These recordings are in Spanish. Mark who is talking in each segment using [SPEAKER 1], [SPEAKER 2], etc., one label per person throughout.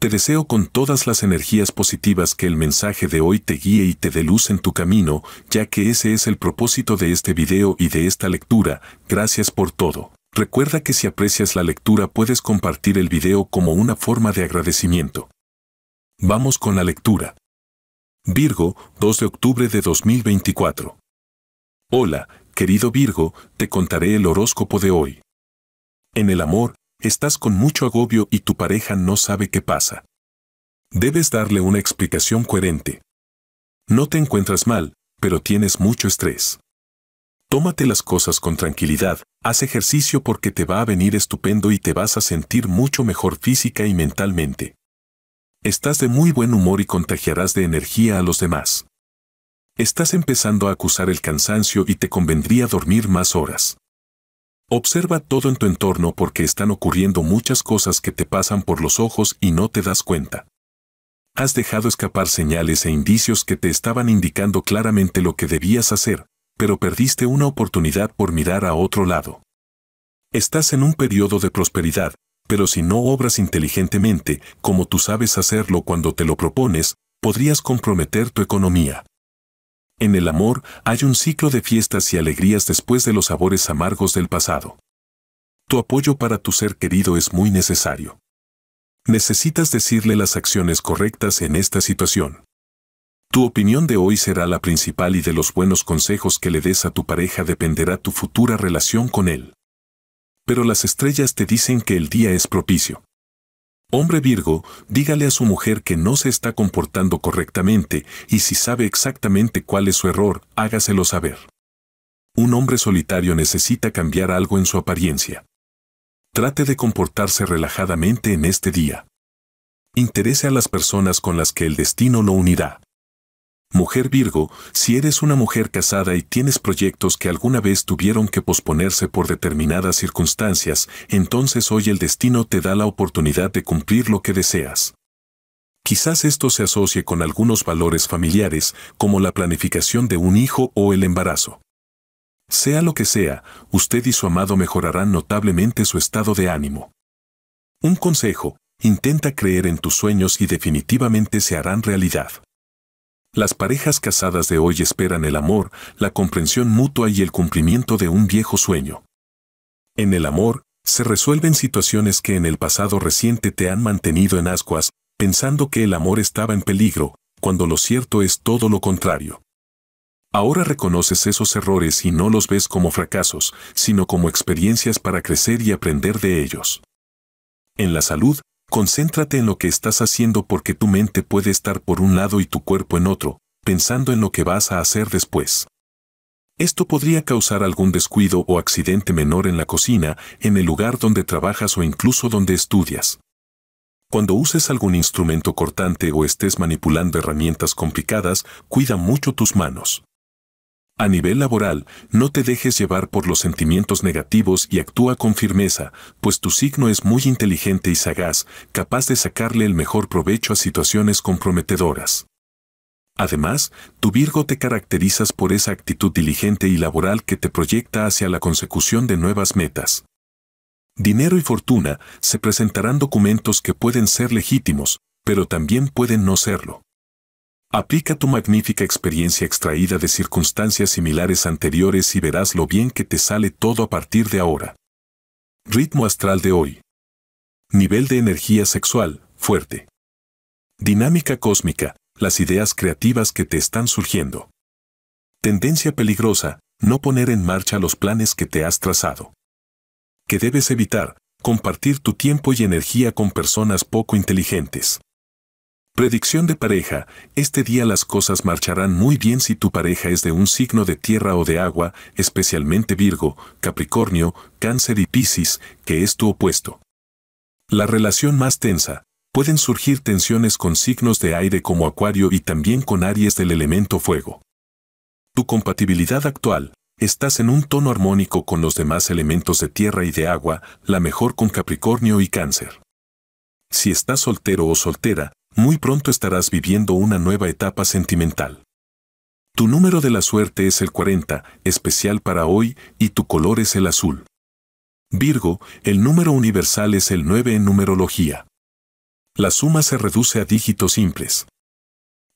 [SPEAKER 1] Te deseo con todas las energías positivas que el mensaje de hoy te guíe y te dé luz en tu camino, ya que ese es el propósito de este video y de esta lectura. Gracias por todo. Recuerda que si aprecias la lectura puedes compartir el video como una forma de agradecimiento. Vamos con la lectura. Virgo, 2 de octubre de 2024. Hola, querido Virgo, te contaré el horóscopo de hoy. En el amor, Estás con mucho agobio y tu pareja no sabe qué pasa. Debes darle una explicación coherente. No te encuentras mal, pero tienes mucho estrés. Tómate las cosas con tranquilidad, haz ejercicio porque te va a venir estupendo y te vas a sentir mucho mejor física y mentalmente. Estás de muy buen humor y contagiarás de energía a los demás. Estás empezando a acusar el cansancio y te convendría dormir más horas. Observa todo en tu entorno porque están ocurriendo muchas cosas que te pasan por los ojos y no te das cuenta. Has dejado escapar señales e indicios que te estaban indicando claramente lo que debías hacer, pero perdiste una oportunidad por mirar a otro lado. Estás en un periodo de prosperidad, pero si no obras inteligentemente, como tú sabes hacerlo cuando te lo propones, podrías comprometer tu economía. En el amor hay un ciclo de fiestas y alegrías después de los sabores amargos del pasado. Tu apoyo para tu ser querido es muy necesario. Necesitas decirle las acciones correctas en esta situación. Tu opinión de hoy será la principal y de los buenos consejos que le des a tu pareja dependerá tu futura relación con él. Pero las estrellas te dicen que el día es propicio. Hombre Virgo, dígale a su mujer que no se está comportando correctamente y si sabe exactamente cuál es su error, hágaselo saber. Un hombre solitario necesita cambiar algo en su apariencia. Trate de comportarse relajadamente en este día. Interese a las personas con las que el destino lo unirá. Mujer Virgo, si eres una mujer casada y tienes proyectos que alguna vez tuvieron que posponerse por determinadas circunstancias, entonces hoy el destino te da la oportunidad de cumplir lo que deseas. Quizás esto se asocie con algunos valores familiares, como la planificación de un hijo o el embarazo. Sea lo que sea, usted y su amado mejorarán notablemente su estado de ánimo. Un consejo, intenta creer en tus sueños y definitivamente se harán realidad. Las parejas casadas de hoy esperan el amor, la comprensión mutua y el cumplimiento de un viejo sueño. En el amor, se resuelven situaciones que en el pasado reciente te han mantenido en ascuas, pensando que el amor estaba en peligro, cuando lo cierto es todo lo contrario. Ahora reconoces esos errores y no los ves como fracasos, sino como experiencias para crecer y aprender de ellos. En la salud, Concéntrate en lo que estás haciendo porque tu mente puede estar por un lado y tu cuerpo en otro, pensando en lo que vas a hacer después. Esto podría causar algún descuido o accidente menor en la cocina, en el lugar donde trabajas o incluso donde estudias. Cuando uses algún instrumento cortante o estés manipulando herramientas complicadas, cuida mucho tus manos. A nivel laboral, no te dejes llevar por los sentimientos negativos y actúa con firmeza, pues tu signo es muy inteligente y sagaz, capaz de sacarle el mejor provecho a situaciones comprometedoras. Además, tu Virgo te caracterizas por esa actitud diligente y laboral que te proyecta hacia la consecución de nuevas metas. Dinero y fortuna se presentarán documentos que pueden ser legítimos, pero también pueden no serlo. Aplica tu magnífica experiencia extraída de circunstancias similares anteriores y verás lo bien que te sale todo a partir de ahora. Ritmo astral de hoy. Nivel de energía sexual, fuerte. Dinámica cósmica, las ideas creativas que te están surgiendo. Tendencia peligrosa, no poner en marcha los planes que te has trazado. Que debes evitar, compartir tu tiempo y energía con personas poco inteligentes. Predicción de pareja, este día las cosas marcharán muy bien si tu pareja es de un signo de tierra o de agua, especialmente Virgo, Capricornio, Cáncer y Piscis, que es tu opuesto. La relación más tensa. Pueden surgir tensiones con signos de aire como Acuario y también con Aries del elemento fuego. Tu compatibilidad actual. Estás en un tono armónico con los demás elementos de tierra y de agua, la mejor con Capricornio y Cáncer. Si estás soltero o soltera, muy pronto estarás viviendo una nueva etapa sentimental. Tu número de la suerte es el 40, especial para hoy, y tu color es el azul. Virgo, el número universal es el 9 en numerología. La suma se reduce a dígitos simples.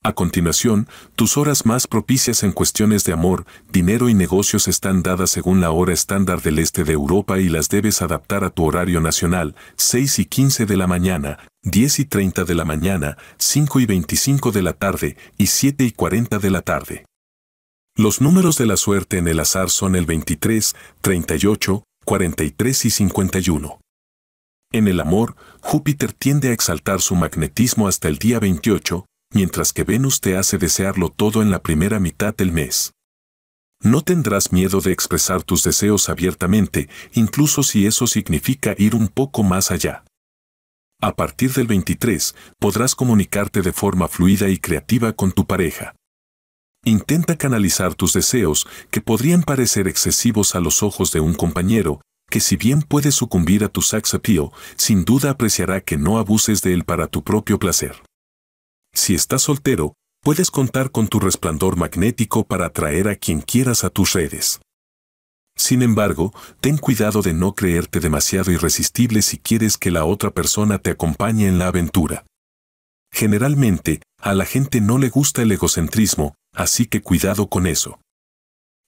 [SPEAKER 1] A continuación, tus horas más propicias en cuestiones de amor, dinero y negocios están dadas según la hora estándar del este de Europa y las debes adaptar a tu horario nacional, 6 y 15 de la mañana, 10 y 30 de la mañana, 5 y 25 de la tarde y 7 y 40 de la tarde. Los números de la suerte en el azar son el 23, 38, 43 y 51. En el amor, Júpiter tiende a exaltar su magnetismo hasta el día 28, mientras que Venus te hace desearlo todo en la primera mitad del mes. No tendrás miedo de expresar tus deseos abiertamente, incluso si eso significa ir un poco más allá. A partir del 23, podrás comunicarte de forma fluida y creativa con tu pareja. Intenta canalizar tus deseos, que podrían parecer excesivos a los ojos de un compañero, que si bien puede sucumbir a tu sex appeal, sin duda apreciará que no abuses de él para tu propio placer. Si estás soltero, puedes contar con tu resplandor magnético para atraer a quien quieras a tus redes. Sin embargo, ten cuidado de no creerte demasiado irresistible si quieres que la otra persona te acompañe en la aventura. Generalmente, a la gente no le gusta el egocentrismo, así que cuidado con eso.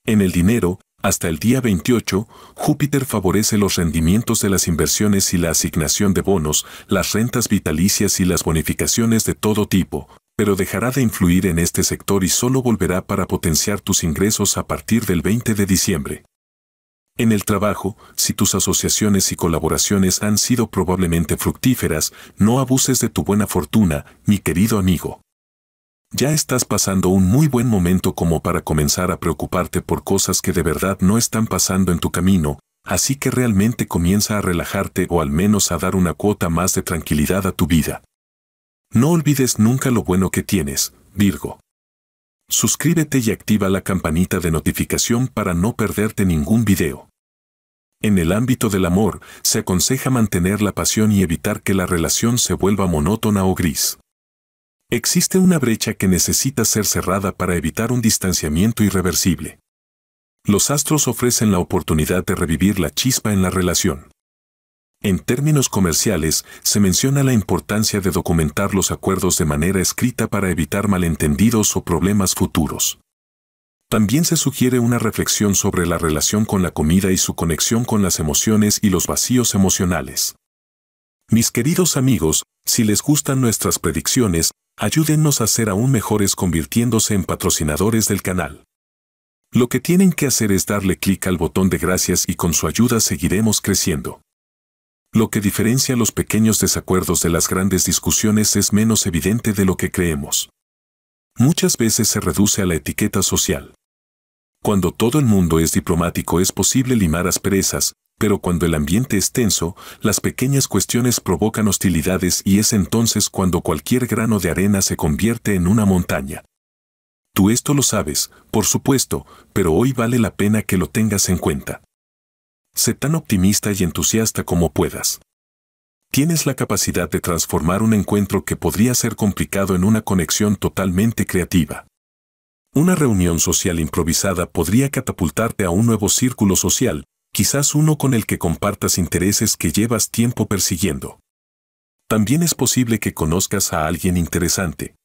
[SPEAKER 1] En el dinero, hasta el día 28, Júpiter favorece los rendimientos de las inversiones y la asignación de bonos, las rentas vitalicias y las bonificaciones de todo tipo, pero dejará de influir en este sector y solo volverá para potenciar tus ingresos a partir del 20 de diciembre. En el trabajo, si tus asociaciones y colaboraciones han sido probablemente fructíferas, no abuses de tu buena fortuna, mi querido amigo. Ya estás pasando un muy buen momento como para comenzar a preocuparte por cosas que de verdad no están pasando en tu camino, así que realmente comienza a relajarte o al menos a dar una cuota más de tranquilidad a tu vida. No olvides nunca lo bueno que tienes, Virgo. Suscríbete y activa la campanita de notificación para no perderte ningún video. En el ámbito del amor, se aconseja mantener la pasión y evitar que la relación se vuelva monótona o gris. Existe una brecha que necesita ser cerrada para evitar un distanciamiento irreversible. Los astros ofrecen la oportunidad de revivir la chispa en la relación. En términos comerciales, se menciona la importancia de documentar los acuerdos de manera escrita para evitar malentendidos o problemas futuros. También se sugiere una reflexión sobre la relación con la comida y su conexión con las emociones y los vacíos emocionales. Mis queridos amigos, si les gustan nuestras predicciones, Ayúdennos a ser aún mejores convirtiéndose en patrocinadores del canal. Lo que tienen que hacer es darle clic al botón de gracias y con su ayuda seguiremos creciendo. Lo que diferencia los pequeños desacuerdos de las grandes discusiones es menos evidente de lo que creemos. Muchas veces se reduce a la etiqueta social. Cuando todo el mundo es diplomático es posible limar asperezas, pero cuando el ambiente es tenso, las pequeñas cuestiones provocan hostilidades y es entonces cuando cualquier grano de arena se convierte en una montaña. Tú esto lo sabes, por supuesto, pero hoy vale la pena que lo tengas en cuenta. Sé tan optimista y entusiasta como puedas. Tienes la capacidad de transformar un encuentro que podría ser complicado en una conexión totalmente creativa. Una reunión social improvisada podría catapultarte a un nuevo círculo social, quizás uno con el que compartas intereses que llevas tiempo persiguiendo. También es posible que conozcas a alguien interesante.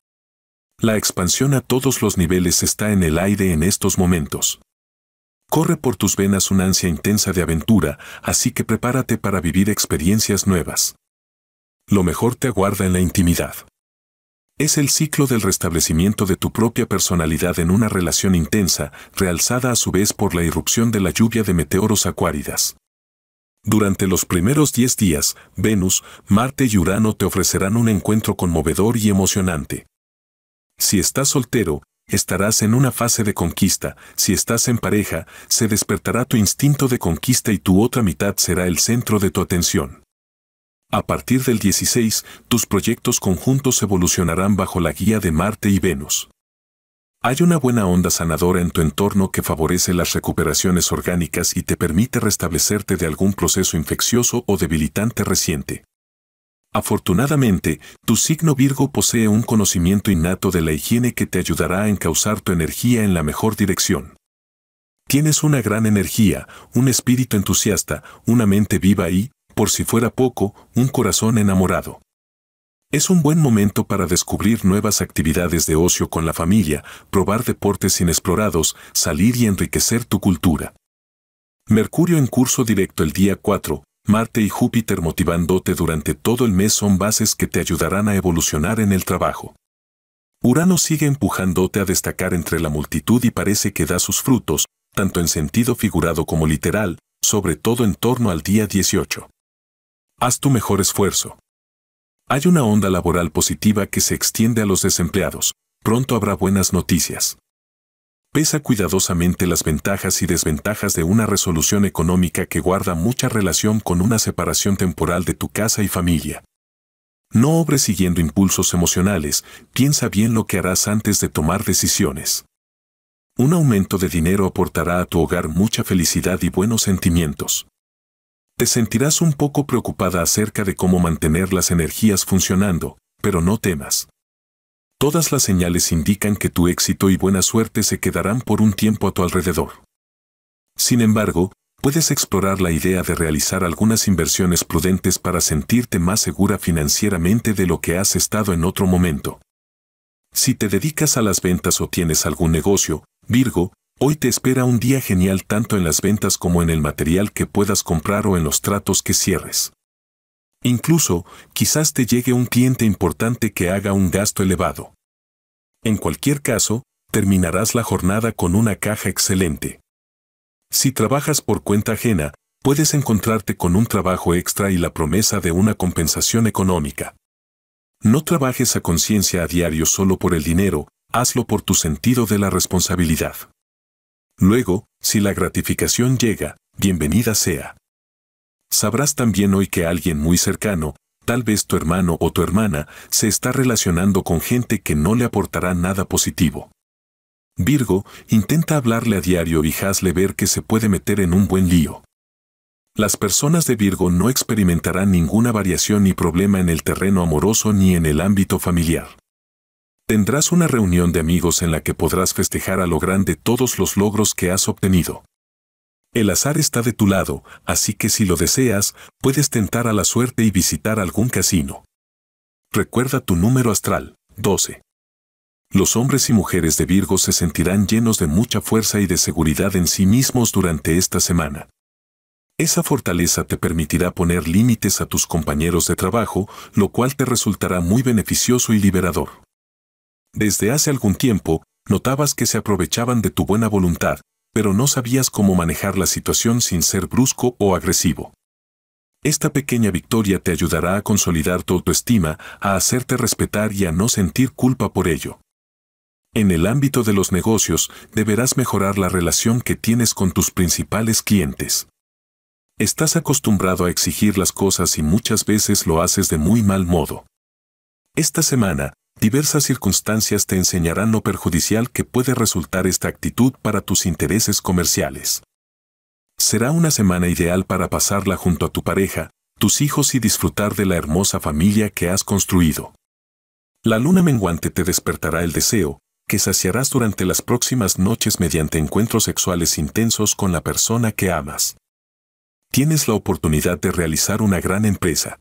[SPEAKER 1] La expansión a todos los niveles está en el aire en estos momentos. Corre por tus venas una ansia intensa de aventura, así que prepárate para vivir experiencias nuevas. Lo mejor te aguarda en la intimidad. Es el ciclo del restablecimiento de tu propia personalidad en una relación intensa, realzada a su vez por la irrupción de la lluvia de meteoros acuáridas. Durante los primeros 10 días, Venus, Marte y Urano te ofrecerán un encuentro conmovedor y emocionante. Si estás soltero, estarás en una fase de conquista, si estás en pareja, se despertará tu instinto de conquista y tu otra mitad será el centro de tu atención. A partir del 16, tus proyectos conjuntos evolucionarán bajo la guía de Marte y Venus. Hay una buena onda sanadora en tu entorno que favorece las recuperaciones orgánicas y te permite restablecerte de algún proceso infeccioso o debilitante reciente. Afortunadamente, tu signo Virgo posee un conocimiento innato de la higiene que te ayudará a encauzar tu energía en la mejor dirección. Tienes una gran energía, un espíritu entusiasta, una mente viva y, por si fuera poco, un corazón enamorado. Es un buen momento para descubrir nuevas actividades de ocio con la familia, probar deportes inexplorados, salir y enriquecer tu cultura. Mercurio en curso directo el día 4, Marte y Júpiter motivándote durante todo el mes son bases que te ayudarán a evolucionar en el trabajo. Urano sigue empujándote a destacar entre la multitud y parece que da sus frutos, tanto en sentido figurado como literal, sobre todo en torno al día 18. Haz tu mejor esfuerzo. Hay una onda laboral positiva que se extiende a los desempleados. Pronto habrá buenas noticias. Pesa cuidadosamente las ventajas y desventajas de una resolución económica que guarda mucha relación con una separación temporal de tu casa y familia. No obres siguiendo impulsos emocionales, piensa bien lo que harás antes de tomar decisiones. Un aumento de dinero aportará a tu hogar mucha felicidad y buenos sentimientos. Te sentirás un poco preocupada acerca de cómo mantener las energías funcionando, pero no temas. Todas las señales indican que tu éxito y buena suerte se quedarán por un tiempo a tu alrededor. Sin embargo, puedes explorar la idea de realizar algunas inversiones prudentes para sentirte más segura financieramente de lo que has estado en otro momento. Si te dedicas a las ventas o tienes algún negocio, Virgo, Hoy te espera un día genial tanto en las ventas como en el material que puedas comprar o en los tratos que cierres. Incluso, quizás te llegue un cliente importante que haga un gasto elevado. En cualquier caso, terminarás la jornada con una caja excelente. Si trabajas por cuenta ajena, puedes encontrarte con un trabajo extra y la promesa de una compensación económica. No trabajes a conciencia a diario solo por el dinero, hazlo por tu sentido de la responsabilidad. Luego, si la gratificación llega, bienvenida sea. Sabrás también hoy que alguien muy cercano, tal vez tu hermano o tu hermana, se está relacionando con gente que no le aportará nada positivo. Virgo, intenta hablarle a diario y hazle ver que se puede meter en un buen lío. Las personas de Virgo no experimentarán ninguna variación ni problema en el terreno amoroso ni en el ámbito familiar. Tendrás una reunión de amigos en la que podrás festejar a lo grande todos los logros que has obtenido. El azar está de tu lado, así que si lo deseas, puedes tentar a la suerte y visitar algún casino. Recuerda tu número astral, 12. Los hombres y mujeres de Virgo se sentirán llenos de mucha fuerza y de seguridad en sí mismos durante esta semana. Esa fortaleza te permitirá poner límites a tus compañeros de trabajo, lo cual te resultará muy beneficioso y liberador. Desde hace algún tiempo, notabas que se aprovechaban de tu buena voluntad, pero no sabías cómo manejar la situación sin ser brusco o agresivo. Esta pequeña victoria te ayudará a consolidar tu autoestima, a hacerte respetar y a no sentir culpa por ello. En el ámbito de los negocios, deberás mejorar la relación que tienes con tus principales clientes. Estás acostumbrado a exigir las cosas y muchas veces lo haces de muy mal modo. Esta semana, diversas circunstancias te enseñarán lo perjudicial que puede resultar esta actitud para tus intereses comerciales. Será una semana ideal para pasarla junto a tu pareja, tus hijos y disfrutar de la hermosa familia que has construido. La luna menguante te despertará el deseo, que saciarás durante las próximas noches mediante encuentros sexuales intensos con la persona que amas. Tienes la oportunidad de realizar una gran empresa,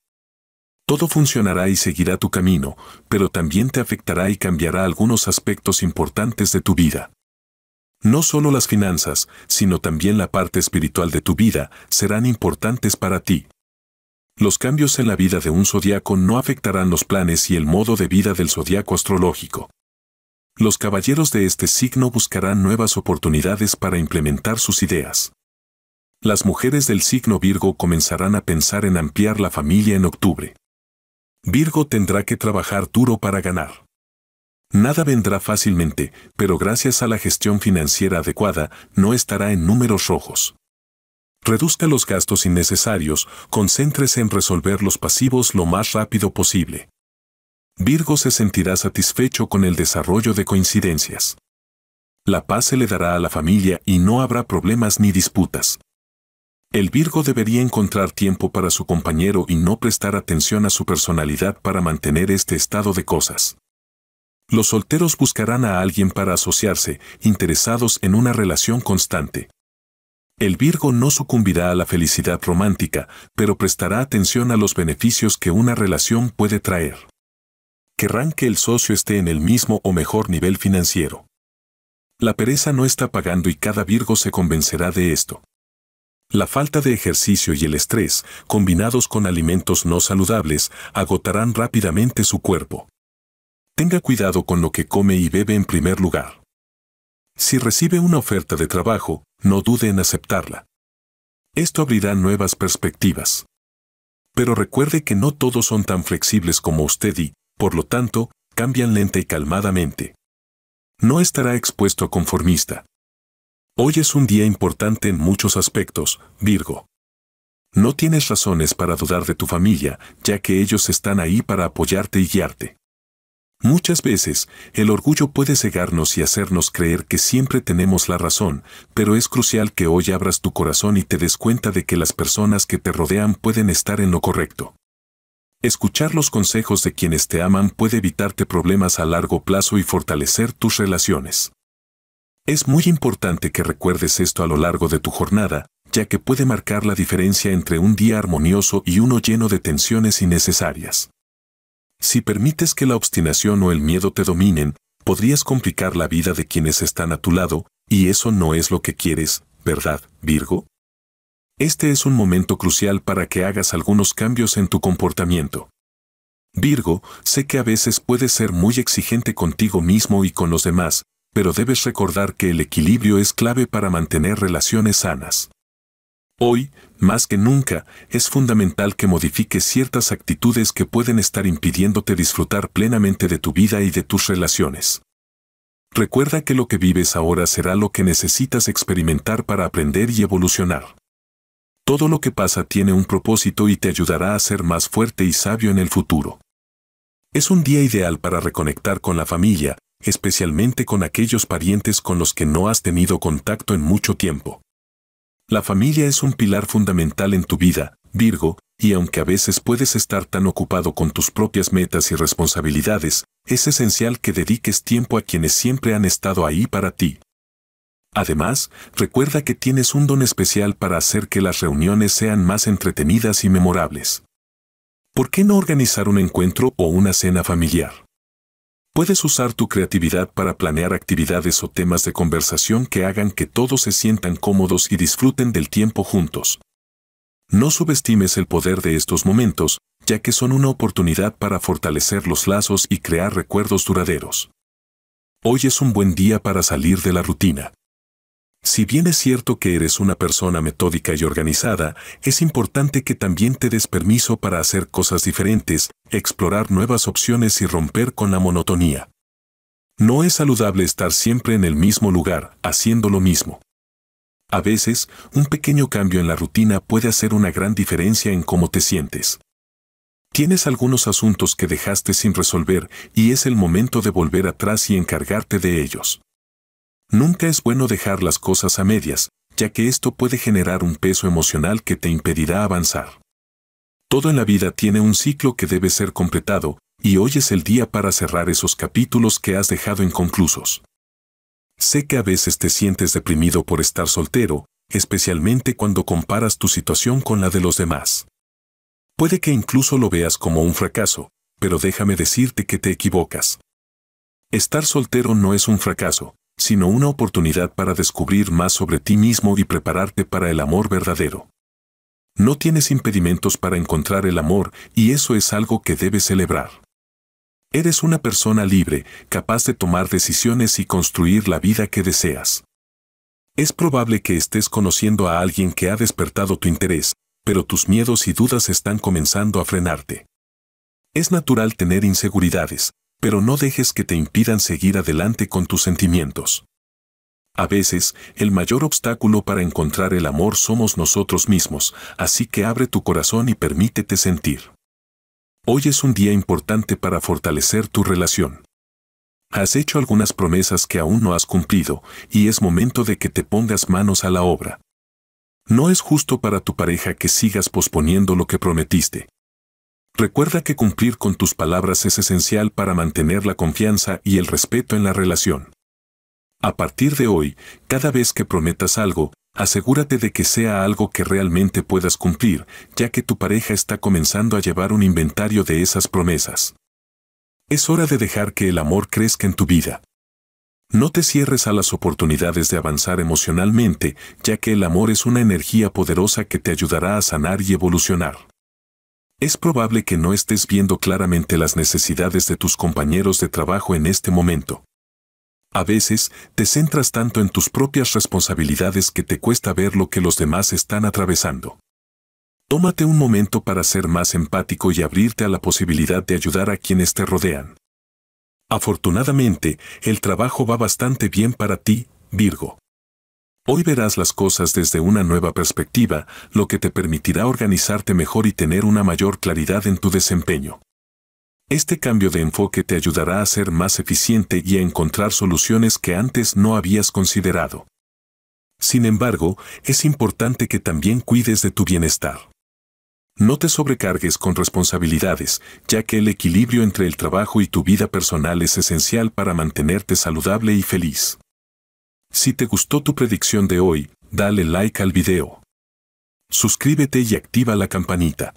[SPEAKER 1] todo funcionará y seguirá tu camino, pero también te afectará y cambiará algunos aspectos importantes de tu vida. No solo las finanzas, sino también la parte espiritual de tu vida serán importantes para ti. Los cambios en la vida de un zodiaco no afectarán los planes y el modo de vida del zodiaco astrológico. Los caballeros de este signo buscarán nuevas oportunidades para implementar sus ideas. Las mujeres del signo Virgo comenzarán a pensar en ampliar la familia en octubre. Virgo tendrá que trabajar duro para ganar. Nada vendrá fácilmente, pero gracias a la gestión financiera adecuada, no estará en números rojos. Reduzca los gastos innecesarios, concéntrese en resolver los pasivos lo más rápido posible. Virgo se sentirá satisfecho con el desarrollo de coincidencias. La paz se le dará a la familia y no habrá problemas ni disputas. El Virgo debería encontrar tiempo para su compañero y no prestar atención a su personalidad para mantener este estado de cosas. Los solteros buscarán a alguien para asociarse, interesados en una relación constante. El Virgo no sucumbirá a la felicidad romántica, pero prestará atención a los beneficios que una relación puede traer. Querrán que el socio esté en el mismo o mejor nivel financiero. La pereza no está pagando y cada Virgo se convencerá de esto. La falta de ejercicio y el estrés, combinados con alimentos no saludables, agotarán rápidamente su cuerpo. Tenga cuidado con lo que come y bebe en primer lugar. Si recibe una oferta de trabajo, no dude en aceptarla. Esto abrirá nuevas perspectivas. Pero recuerde que no todos son tan flexibles como usted y, por lo tanto, cambian lenta y calmadamente. No estará expuesto a conformista. Hoy es un día importante en muchos aspectos, Virgo. No tienes razones para dudar de tu familia, ya que ellos están ahí para apoyarte y guiarte. Muchas veces, el orgullo puede cegarnos y hacernos creer que siempre tenemos la razón, pero es crucial que hoy abras tu corazón y te des cuenta de que las personas que te rodean pueden estar en lo correcto. Escuchar los consejos de quienes te aman puede evitarte problemas a largo plazo y fortalecer tus relaciones. Es muy importante que recuerdes esto a lo largo de tu jornada, ya que puede marcar la diferencia entre un día armonioso y uno lleno de tensiones innecesarias. Si permites que la obstinación o el miedo te dominen, podrías complicar la vida de quienes están a tu lado, y eso no es lo que quieres, ¿verdad, Virgo? Este es un momento crucial para que hagas algunos cambios en tu comportamiento. Virgo, sé que a veces puedes ser muy exigente contigo mismo y con los demás, pero debes recordar que el equilibrio es clave para mantener relaciones sanas. Hoy, más que nunca, es fundamental que modifiques ciertas actitudes que pueden estar impidiéndote disfrutar plenamente de tu vida y de tus relaciones. Recuerda que lo que vives ahora será lo que necesitas experimentar para aprender y evolucionar. Todo lo que pasa tiene un propósito y te ayudará a ser más fuerte y sabio en el futuro. Es un día ideal para reconectar con la familia, especialmente con aquellos parientes con los que no has tenido contacto en mucho tiempo. La familia es un pilar fundamental en tu vida, Virgo, y aunque a veces puedes estar tan ocupado con tus propias metas y responsabilidades, es esencial que dediques tiempo a quienes siempre han estado ahí para ti. Además, recuerda que tienes un don especial para hacer que las reuniones sean más entretenidas y memorables. ¿Por qué no organizar un encuentro o una cena familiar? Puedes usar tu creatividad para planear actividades o temas de conversación que hagan que todos se sientan cómodos y disfruten del tiempo juntos. No subestimes el poder de estos momentos, ya que son una oportunidad para fortalecer los lazos y crear recuerdos duraderos. Hoy es un buen día para salir de la rutina. Si bien es cierto que eres una persona metódica y organizada, es importante que también te des permiso para hacer cosas diferentes, explorar nuevas opciones y romper con la monotonía. No es saludable estar siempre en el mismo lugar, haciendo lo mismo. A veces, un pequeño cambio en la rutina puede hacer una gran diferencia en cómo te sientes. Tienes algunos asuntos que dejaste sin resolver y es el momento de volver atrás y encargarte de ellos. Nunca es bueno dejar las cosas a medias, ya que esto puede generar un peso emocional que te impedirá avanzar. Todo en la vida tiene un ciclo que debe ser completado, y hoy es el día para cerrar esos capítulos que has dejado inconclusos. Sé que a veces te sientes deprimido por estar soltero, especialmente cuando comparas tu situación con la de los demás. Puede que incluso lo veas como un fracaso, pero déjame decirte que te equivocas. Estar soltero no es un fracaso, sino una oportunidad para descubrir más sobre ti mismo y prepararte para el amor verdadero. No tienes impedimentos para encontrar el amor y eso es algo que debes celebrar. Eres una persona libre, capaz de tomar decisiones y construir la vida que deseas. Es probable que estés conociendo a alguien que ha despertado tu interés, pero tus miedos y dudas están comenzando a frenarte. Es natural tener inseguridades, pero no dejes que te impidan seguir adelante con tus sentimientos. A veces, el mayor obstáculo para encontrar el amor somos nosotros mismos, así que abre tu corazón y permítete sentir. Hoy es un día importante para fortalecer tu relación. Has hecho algunas promesas que aún no has cumplido, y es momento de que te pongas manos a la obra. No es justo para tu pareja que sigas posponiendo lo que prometiste, Recuerda que cumplir con tus palabras es esencial para mantener la confianza y el respeto en la relación. A partir de hoy, cada vez que prometas algo, asegúrate de que sea algo que realmente puedas cumplir, ya que tu pareja está comenzando a llevar un inventario de esas promesas. Es hora de dejar que el amor crezca en tu vida. No te cierres a las oportunidades de avanzar emocionalmente, ya que el amor es una energía poderosa que te ayudará a sanar y evolucionar. Es probable que no estés viendo claramente las necesidades de tus compañeros de trabajo en este momento. A veces, te centras tanto en tus propias responsabilidades que te cuesta ver lo que los demás están atravesando. Tómate un momento para ser más empático y abrirte a la posibilidad de ayudar a quienes te rodean. Afortunadamente, el trabajo va bastante bien para ti, Virgo. Hoy verás las cosas desde una nueva perspectiva, lo que te permitirá organizarte mejor y tener una mayor claridad en tu desempeño. Este cambio de enfoque te ayudará a ser más eficiente y a encontrar soluciones que antes no habías considerado. Sin embargo, es importante que también cuides de tu bienestar. No te sobrecargues con responsabilidades, ya que el equilibrio entre el trabajo y tu vida personal es esencial para mantenerte saludable y feliz. Si te gustó tu predicción de hoy, dale like al video. Suscríbete y activa la campanita.